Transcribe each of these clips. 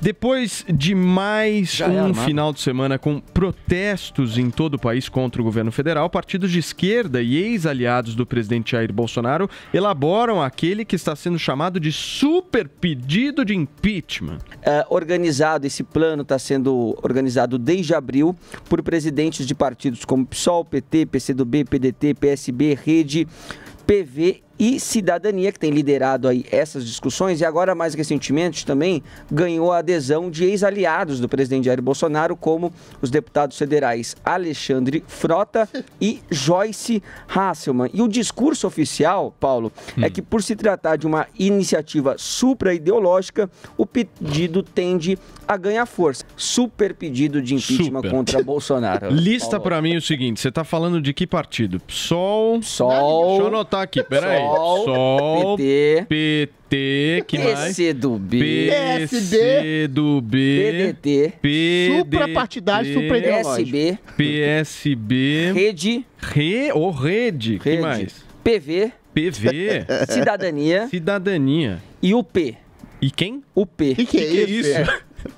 Depois de mais Já um é final de semana com protestos em todo o país contra o governo federal, partidos de esquerda e ex-aliados do presidente Jair Bolsonaro elaboram aquele que está sendo chamado de super pedido de impeachment. É, organizado, esse plano está sendo organizado desde abril por presidentes de partidos como PSOL, PT, PCdoB, PDT, PSB, Rede, PV e Cidadania, que tem liderado aí essas discussões, e agora mais recentemente também ganhou a adesão de ex-aliados do presidente Jair Bolsonaro, como os deputados federais Alexandre Frota e Joyce Hasselman. E o discurso oficial, Paulo, hum. é que por se tratar de uma iniciativa supra-ideológica, o pedido tende a ganhar força. Super pedido de impeachment Super. contra Bolsonaro. Lista para mim o seguinte, você está falando de que partido? Sol Sol Deixa eu anotar aqui, peraí. Sol, PT, PT, que mais? PCdoB, PSD, B. PDT, PDT suprapartidário, supraideológico, PSB, PSB, Rede, Re, ou oh, Rede, Rede, que mais? PV, PV, Cidadania, Cidadania e o P. E quem? O P. E que, que, que é isso? É,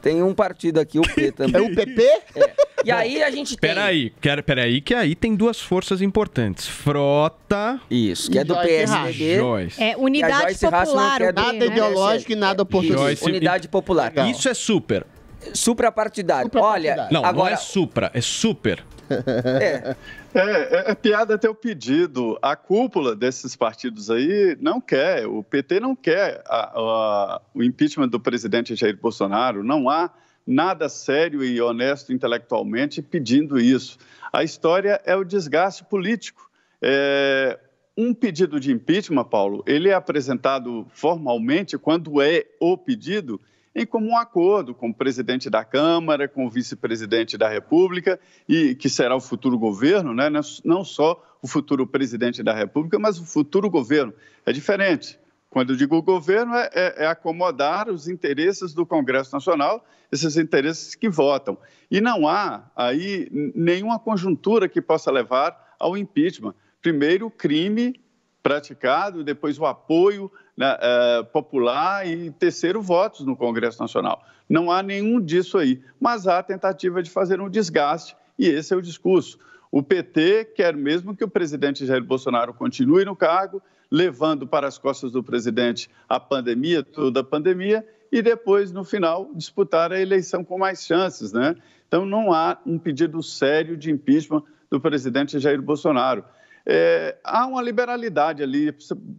tem um partido aqui, o P é também. É o PP? É. E aí a gente tem. Peraí, quero, que aí tem duas forças importantes: Frota. Isso, que é do PSDB. É Unidade Popular. É do, nada né? ideológico e nada oportunista. Unidade Popular. Legal. Isso é super. Suprapartidário. Olha, não, agora... não é supra, é super. É. É, é, é piada até o pedido. A cúpula desses partidos aí não quer, o PT não quer a, a, o impeachment do presidente Jair Bolsonaro, não há nada sério e honesto intelectualmente pedindo isso. A história é o desgaste político. É, um pedido de impeachment, Paulo, ele é apresentado formalmente quando é o pedido em comum acordo com o presidente da Câmara, com o vice-presidente da República e que será o futuro governo, né? Não só o futuro presidente da República, mas o futuro governo é diferente. Quando eu digo governo, é, é, é, acomodar os interesses do Congresso Nacional, esses interesses que votam. E não há aí nenhuma conjuntura que possa levar ao impeachment. Primeiro, o crime praticado, depois o apoio né, é, popular e terceiro, votos no Congresso Nacional. Não há nenhum disso aí, mas há a tentativa de fazer um desgaste e esse é o discurso. O PT quer mesmo que o presidente Jair Bolsonaro continue no cargo levando para as costas do presidente a pandemia, toda a pandemia, e depois, no final, disputar a eleição com mais chances. Né? Então, não há um pedido sério de impeachment do presidente Jair Bolsonaro. É, há uma liberalidade ali,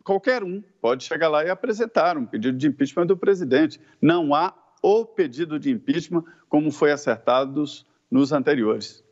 qualquer um pode chegar lá e apresentar um pedido de impeachment do presidente. Não há o pedido de impeachment como foi acertado nos anteriores.